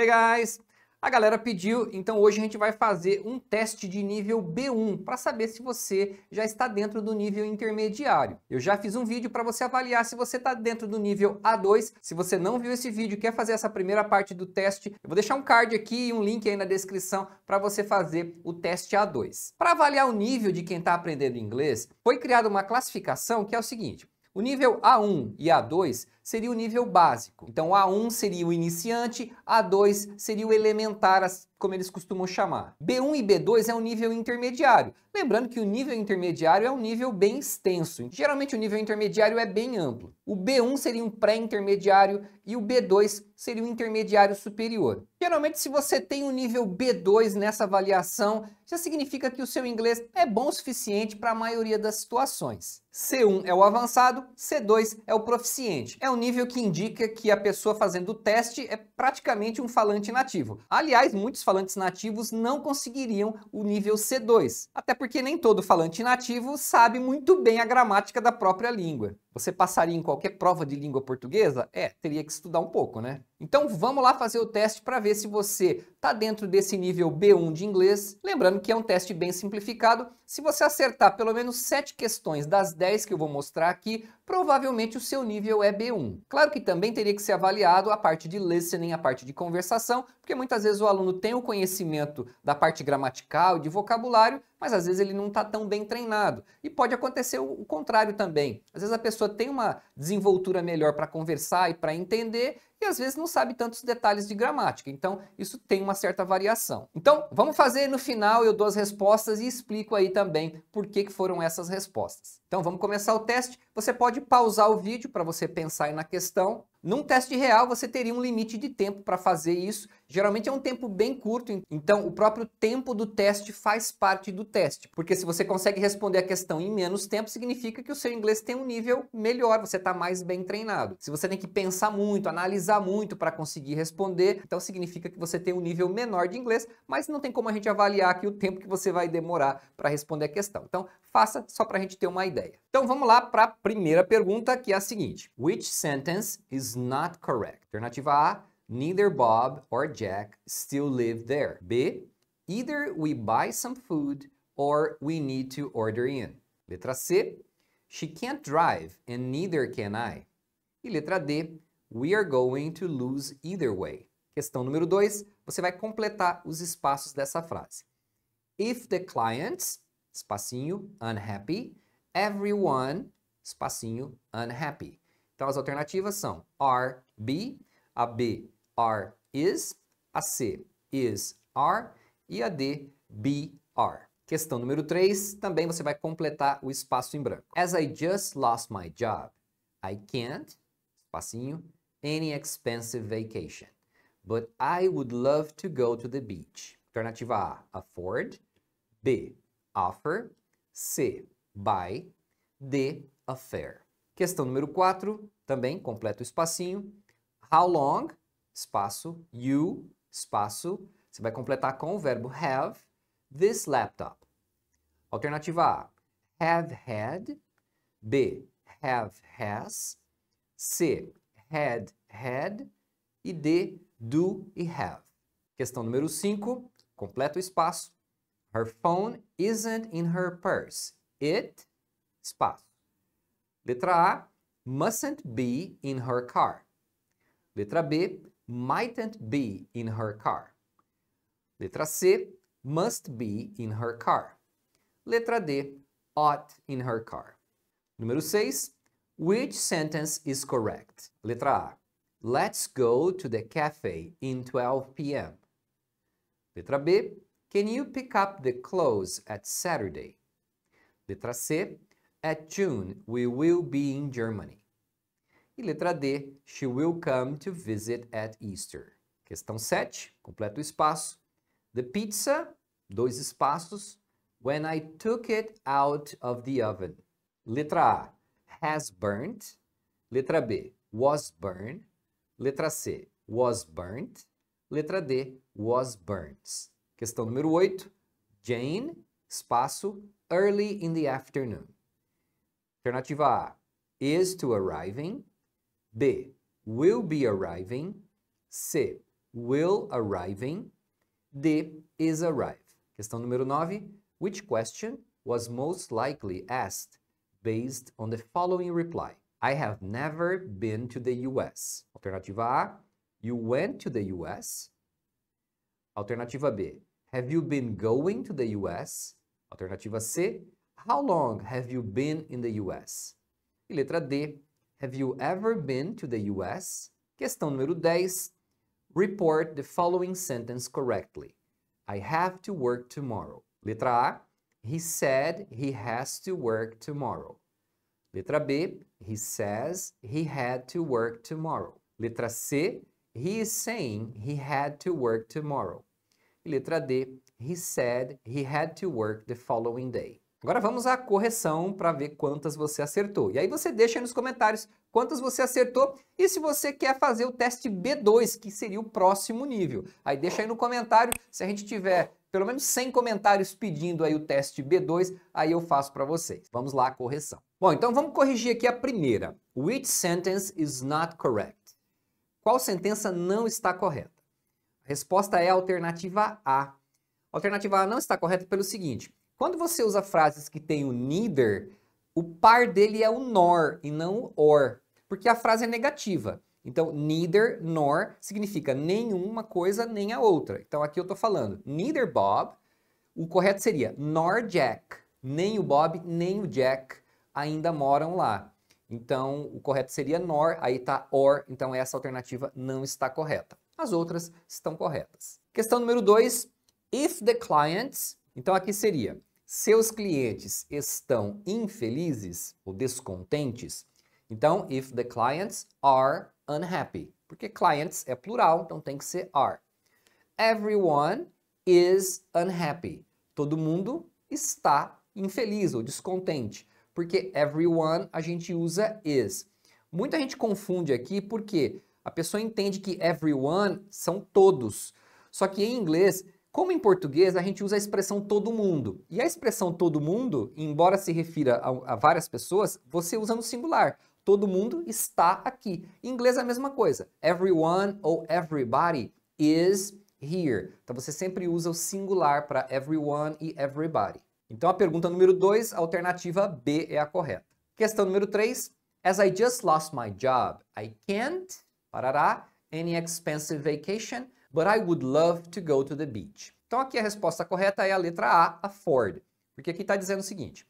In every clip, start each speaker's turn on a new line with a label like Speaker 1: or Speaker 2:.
Speaker 1: Hey guys! A galera pediu, então hoje a gente vai fazer um teste de nível B1 para saber se você já está dentro do nível intermediário. Eu já fiz um vídeo para você avaliar se você está dentro do nível A2. Se você não viu esse vídeo e quer fazer essa primeira parte do teste, eu vou deixar um card aqui e um link aí na descrição para você fazer o teste A2. Para avaliar o nível de quem está aprendendo inglês, foi criada uma classificação que é o seguinte: o nível A1 e A2 seria o nível básico. Então, A1 seria o iniciante, A2 seria o elementar, como eles costumam chamar. B1 e B2 é o nível intermediário. Lembrando que o nível intermediário é um nível bem extenso. Geralmente, o nível intermediário é bem amplo. O B1 seria um pré-intermediário e o B2 seria o um intermediário superior. Geralmente, se você tem o um nível B2 nessa avaliação, já significa que o seu inglês é bom o suficiente para a maioria das situações. C1 é o avançado, C2 é o proficiente. É um nível que indica que a pessoa fazendo o teste é praticamente um falante nativo. Aliás, muitos falantes nativos não conseguiriam o nível C2, até porque nem todo falante nativo sabe muito bem a gramática da própria língua. Você passaria em qualquer prova de língua portuguesa? É, teria que estudar um pouco, né? Então vamos lá fazer o teste para ver se você está dentro desse nível B1 de inglês. Lembrando que é um teste bem simplificado. Se você acertar pelo menos 7 questões das 10 que eu vou mostrar aqui, provavelmente o seu nível é B1. Claro que também teria que ser avaliado a parte de listening, a parte de conversação, porque muitas vezes o aluno tem o conhecimento da parte gramatical, de vocabulário, mas às vezes ele não está tão bem treinado. E pode acontecer o contrário também. Às vezes a pessoa tem uma desenvoltura melhor para conversar e para entender, e às vezes não sabe tantos detalhes de gramática. Então, isso tem uma certa variação. Então, vamos fazer no final, eu dou as respostas e explico aí também por que, que foram essas respostas. Então, vamos começar o teste. Você pode pausar o vídeo para você pensar na questão. Num teste real, você teria um limite de tempo para fazer isso Geralmente é um tempo bem curto, então o próprio tempo do teste faz parte do teste, porque se você consegue responder a questão em menos tempo, significa que o seu inglês tem um nível melhor, você está mais bem treinado. Se você tem que pensar muito, analisar muito para conseguir responder, então significa que você tem um nível menor de inglês, mas não tem como a gente avaliar aqui o tempo que você vai demorar para responder a questão. Então, faça só para a gente ter uma ideia. Então, vamos lá para a primeira pergunta, que é a seguinte: Which sentence is not correct? Alternativa A, Neither Bob or Jack still live there. B. Either we buy some food or we need to order in. Letra C. She can't drive and neither can I. E letra D. We are going to lose either way. Questão número 2, você vai completar os espaços dessa frase. If the clients, espacinho, unhappy, everyone, espacinho, unhappy. Então as alternativas são are, B, a B are, is. A C, is, are. E a D, be, are. Questão número 3, também você vai completar o espaço em branco. As I just lost my job, I can't, espacinho, any expensive vacation. But I would love to go to the beach. Alternativa A, afford. B, offer. C, buy. D, affair. Questão número 4, também completa o espacinho. How long? espaço you, espaço, você vai completar com o verbo have this laptop. Alternativa A: have had, B: have has, C: had had e D: do e have. Questão número 5, completa o espaço. Her phone isn't in her purse. It espaço. Letra A: mustn't be in her car. Letra B: mightn't be in her car. Letra C, must be in her car. Letra D, ought in her car. Número 6, which sentence is correct? Letra A, let's go to the cafe in 12 p.m. Letra B, can you pick up the clothes at Saturday? Letra C, at June we will be in Germany. E letra D, she will come to visit at Easter. Questão 7, completa o espaço. The pizza, dois espaços, when I took it out of the oven. Letra A, has burnt. Letra B, was burned. Letra C, was burnt. Letra D, was burnt. Questão número 8, Jane, espaço, early in the afternoon. Alternativa A, is to arriving. B. Will be arriving. C. Will arriving. D. Is arrive. Questão número 9. Which question was most likely asked based on the following reply? I have never been to the US. Alternativa A. You went to the US. Alternativa B. Have you been going to the US? Alternativa C. How long have you been in the US? E letra D. Have you ever been to the US? Questão número 10. Report the following sentence correctly. I have to work tomorrow. Letra A. He said he has to work tomorrow. Letra B. He says he had to work tomorrow. Letra C. He is saying he had to work tomorrow. E letra D. He said he had to work the following day. Agora vamos à correção para ver quantas você acertou. E aí você deixa aí nos comentários quantas você acertou e se você quer fazer o teste B2, que seria o próximo nível. Aí deixa aí no comentário, se a gente tiver pelo menos 100 comentários pedindo aí o teste B2, aí eu faço para vocês. Vamos lá à correção. Bom, então vamos corrigir aqui a primeira. Which sentence is not correct? Qual sentença não está correta? A resposta é a alternativa A. A alternativa A não está correta pelo seguinte: quando você usa frases que tem o neither, o par dele é o nor e não o or, porque a frase é negativa. Então, neither nor significa nenhuma coisa nem a outra. Então, aqui eu estou falando neither Bob, o correto seria nor Jack. Nem o Bob, nem o Jack ainda moram lá. Então, o correto seria nor, aí está or, então essa alternativa não está correta. As outras estão corretas. Questão número 2, if the clients, então aqui seria seus clientes estão infelizes ou descontentes, então if the clients are unhappy, porque clients é plural, então tem que ser are. Everyone is unhappy. Todo mundo está infeliz ou descontente, porque everyone a gente usa is. Muita gente confunde aqui porque a pessoa entende que everyone são todos. Só que em inglês como em português, a gente usa a expressão todo mundo. E a expressão todo mundo, embora se refira a, a várias pessoas, você usa no singular. Todo mundo está aqui. Em inglês é a mesma coisa. Everyone ou everybody is here. Então você sempre usa o singular para everyone e everybody. Então a pergunta número 2, a alternativa B é a correta. Questão número 3. As I just lost my job, I can't, parará, any expensive vacation But I would love to go to the beach. Então aqui a resposta correta é a letra A, afford. Porque aqui está dizendo o seguinte: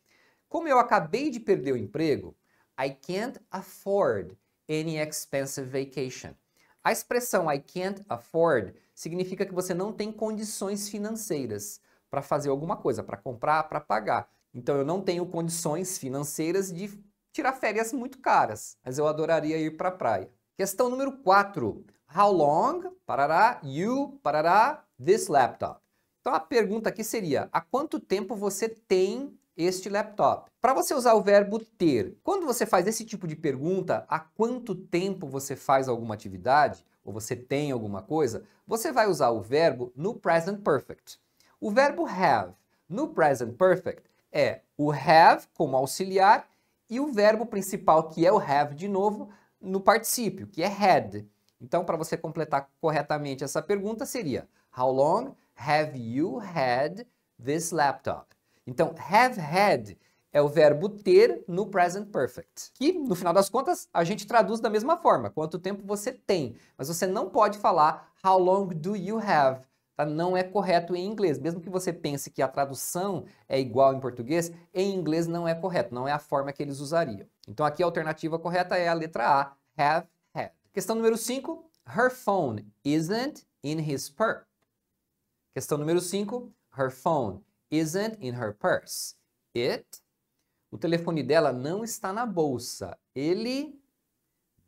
Speaker 1: como eu acabei de perder o emprego, I can't afford any expensive vacation. A expressão I can't afford significa que você não tem condições financeiras para fazer alguma coisa, para comprar, para pagar. Então eu não tenho condições financeiras de tirar férias muito caras, mas eu adoraria ir para a praia. Questão número 4. How long, parará, you, parará, this laptop? Então a pergunta aqui seria: há quanto tempo você tem este laptop? Para você usar o verbo ter, quando você faz esse tipo de pergunta, há quanto tempo você faz alguma atividade ou você tem alguma coisa, você vai usar o verbo no present perfect. O verbo have no present perfect é o have como auxiliar e o verbo principal que é o have de novo no particípio, que é had. Então, para você completar corretamente essa pergunta, seria How long have you had this laptop? Então, have had é o verbo ter no present perfect, que no final das contas a gente traduz da mesma forma, quanto tempo você tem, mas você não pode falar how long do you have, tá? não é correto em inglês. Mesmo que você pense que a tradução é igual em português, em inglês não é correto, não é a forma que eles usariam. Então aqui a alternativa correta é a letra A, have had. Questão número 5, her phone isn't in his purse. Questão número 5, her phone isn't in her purse. It, o telefone dela não está na bolsa. Ele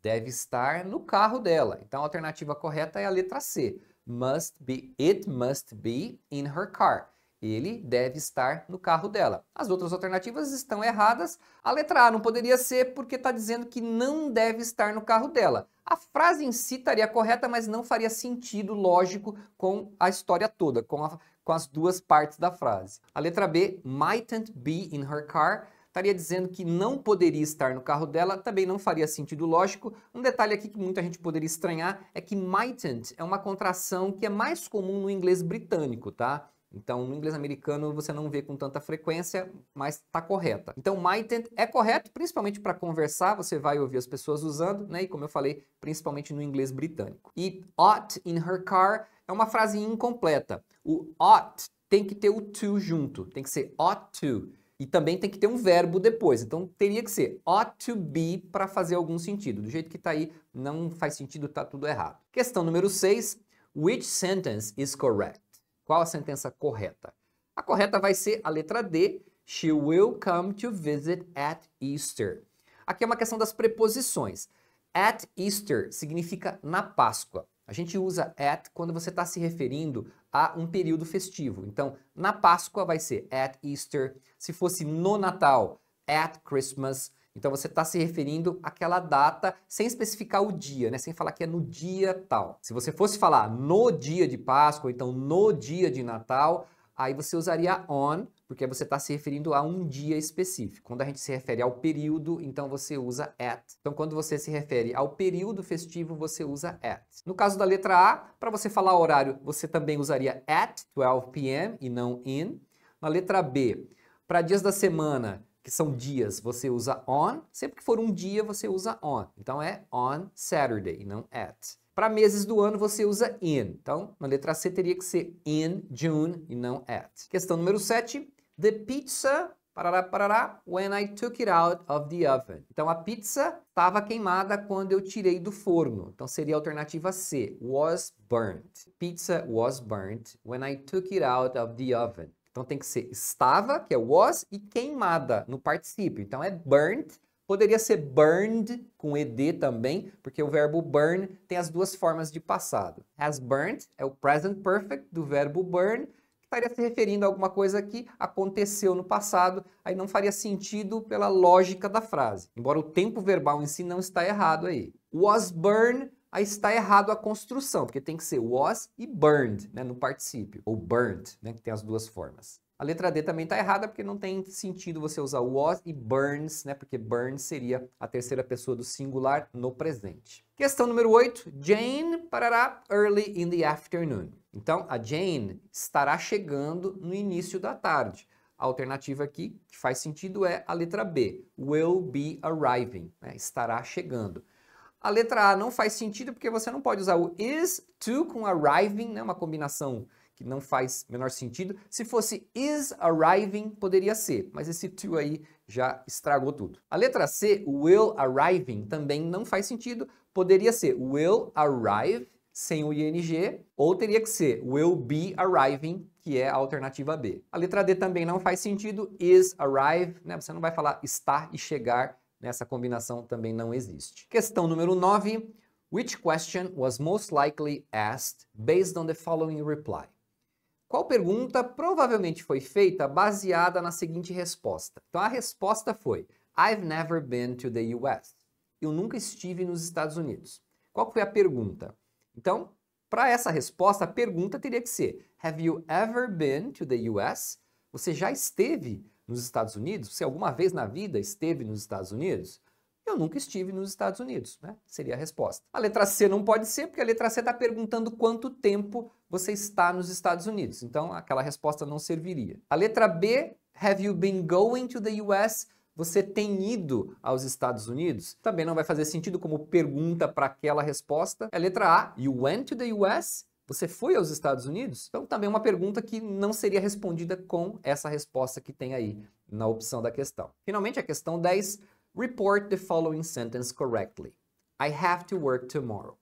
Speaker 1: deve estar no carro dela. Então a alternativa correta é a letra C. Must be, it must be in her car. Ele deve estar no carro dela. As outras alternativas estão erradas. A letra A não poderia ser porque está dizendo que não deve estar no carro dela. A frase em si estaria correta, mas não faria sentido lógico com a história toda, com, a, com as duas partes da frase. A letra B, mightn't be in her car, estaria dizendo que não poderia estar no carro dela, também não faria sentido lógico. Um detalhe aqui que muita gente poderia estranhar é que mightn't é uma contração que é mais comum no inglês britânico, tá? Então, no inglês americano você não vê com tanta frequência, mas está correta. Então, mightn't é correto, principalmente para conversar, você vai ouvir as pessoas usando, né? E como eu falei, principalmente no inglês britânico. E ought in her car é uma frase incompleta. O ought tem que ter o to junto, tem que ser ought to. E também tem que ter um verbo depois. Então teria que ser ought to be para fazer algum sentido. Do jeito que está aí, não faz sentido, está tudo errado. Questão número 6. Which sentence is correct? Qual a sentença correta? A correta vai ser a letra D. She will come to visit at Easter. Aqui é uma questão das preposições. At Easter significa na Páscoa. A gente usa at quando você está se referindo a um período festivo. Então, na Páscoa vai ser at Easter. Se fosse no Natal, at Christmas. Então, você está se referindo àquela data sem especificar o dia, né? Sem falar que é no dia tal. Se você fosse falar no dia de Páscoa, então no dia de Natal, aí você usaria on porque você está se referindo a um dia específico. Quando a gente se refere ao período, então você usa at. Então, quando você se refere ao período festivo, você usa at. No caso da letra A, para você falar horário, você também usaria at 12 p.m. e não in. Na letra B, para dias da semana, que são dias, você usa on. Sempre que for um dia, você usa on. Então, é on Saturday e não at. Para meses do ano, você usa in. Então, na letra C teria que ser in June e não at. Questão número 7 the pizza parará, parará, when I took it out of the oven. Então a pizza estava queimada quando eu tirei do forno. Então seria a alternativa C, was burnt. Pizza was burnt when I took it out of the oven. Então tem que ser estava, que é was, e queimada no particípio. Então é burnt. Poderia ser burned com ed também, porque o verbo burn tem as duas formas de passado. Has burnt é o present perfect do verbo burn estaria se referindo a alguma coisa que aconteceu no passado, aí não faria sentido pela lógica da frase. Embora o tempo verbal em si não está errado aí. Was burned, aí está errado a construção, porque tem que ser was e burned, né, no particípio, ou burned, né, que tem as duas formas. A letra D também está errada porque não tem sentido você usar was e burns, né? Porque burns seria a terceira pessoa do singular no presente. Questão número 8. Jane parará early in the afternoon. Então, a Jane estará chegando no início da tarde. A alternativa aqui que faz sentido é a letra B. Will be arriving. Né? Estará chegando. A letra A não faz sentido porque você não pode usar o is to com arriving, né? uma combinação que não faz menor sentido. Se fosse is arriving, poderia ser, mas esse to aí já estragou tudo. A letra C, will arriving, também não faz sentido. Poderia ser will arrive, sem o ing, ou teria que ser will be arriving, que é a alternativa B. A letra D também não faz sentido, is arrive, né? Você não vai falar está e chegar, nessa combinação também não existe. Questão número 9. Which question was most likely asked based on the following reply? Qual pergunta provavelmente foi feita baseada na seguinte resposta? Então a resposta foi: I've never been to the US. Eu nunca estive nos Estados Unidos. Qual foi a pergunta? Então, para essa resposta, a pergunta teria que ser: Have you ever been to the US? Você já esteve nos Estados Unidos? Você alguma vez na vida esteve nos Estados Unidos? Eu nunca estive nos Estados Unidos, né? Seria a resposta. A letra C não pode ser, porque a letra C está perguntando quanto tempo você está nos Estados Unidos. Então, aquela resposta não serviria. A letra B, have you been going to the US? Você tem ido aos Estados Unidos? Também não vai fazer sentido como pergunta para aquela resposta. A letra A, you went to the US? Você foi aos Estados Unidos? Então, também uma pergunta que não seria respondida com essa resposta que tem aí na opção da questão. Finalmente, a questão 10. Report the following sentence correctly. I have to work tomorrow.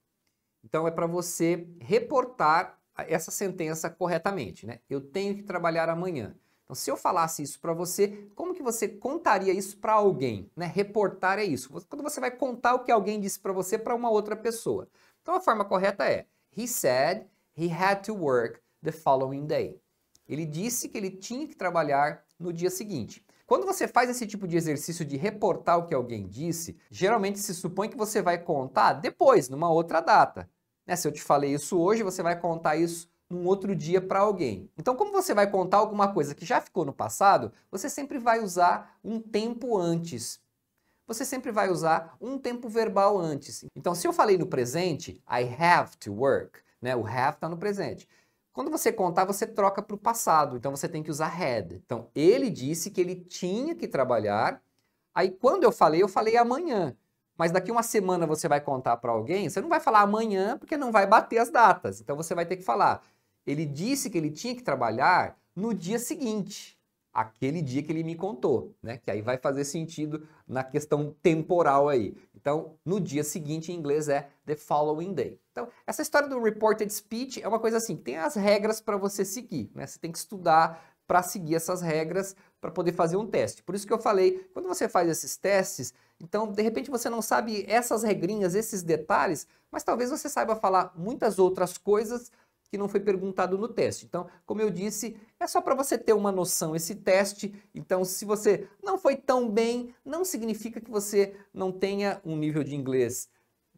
Speaker 1: Então é para você reportar essa sentença corretamente, né? Eu tenho que trabalhar amanhã. Então, se eu falasse isso para você, como que você contaria isso para alguém? Né? Reportar é isso. Quando você vai contar o que alguém disse para você para uma outra pessoa. Então, a forma correta é: He said he had to work the following day. Ele disse que ele tinha que trabalhar no dia seguinte. Quando você faz esse tipo de exercício de reportar o que alguém disse, geralmente se supõe que você vai contar depois, numa outra data. Né? Se eu te falei isso hoje, você vai contar isso num outro dia para alguém. Então, como você vai contar alguma coisa que já ficou no passado, você sempre vai usar um tempo antes. Você sempre vai usar um tempo verbal antes. Então, se eu falei no presente, I have to work, né? O have está no presente. Quando você contar, você troca para o passado, então você tem que usar had. Então, ele disse que ele tinha que trabalhar. Aí, quando eu falei, eu falei amanhã. Mas daqui uma semana você vai contar para alguém, você não vai falar amanhã porque não vai bater as datas. Então, você vai ter que falar. Ele disse que ele tinha que trabalhar no dia seguinte, aquele dia que ele me contou, né? Que aí vai fazer sentido na questão temporal aí. Então, no dia seguinte, em inglês, é the following day. Então, essa história do reported speech é uma coisa assim, tem as regras para você seguir, né? Você tem que estudar para seguir essas regras para poder fazer um teste. Por isso que eu falei, quando você faz esses testes, então, de repente você não sabe essas regrinhas, esses detalhes, mas talvez você saiba falar muitas outras coisas que não foi perguntado no teste. Então, como eu disse, é só para você ter uma noção esse teste. Então, se você não foi tão bem, não significa que você não tenha um nível de inglês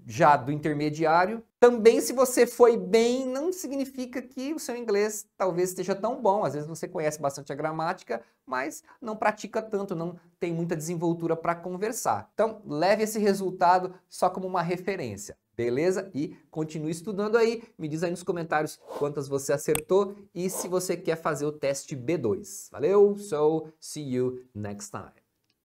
Speaker 1: já do intermediário. Também, se você foi bem, não significa que o seu inglês talvez esteja tão bom. Às vezes você conhece bastante a gramática, mas não pratica tanto, não tem muita desenvoltura para conversar. Então, leve esse resultado só como uma referência. Beleza? E continue estudando aí. Me diz aí nos comentários quantas você acertou e se você quer fazer o teste B2. Valeu? So, see you next time.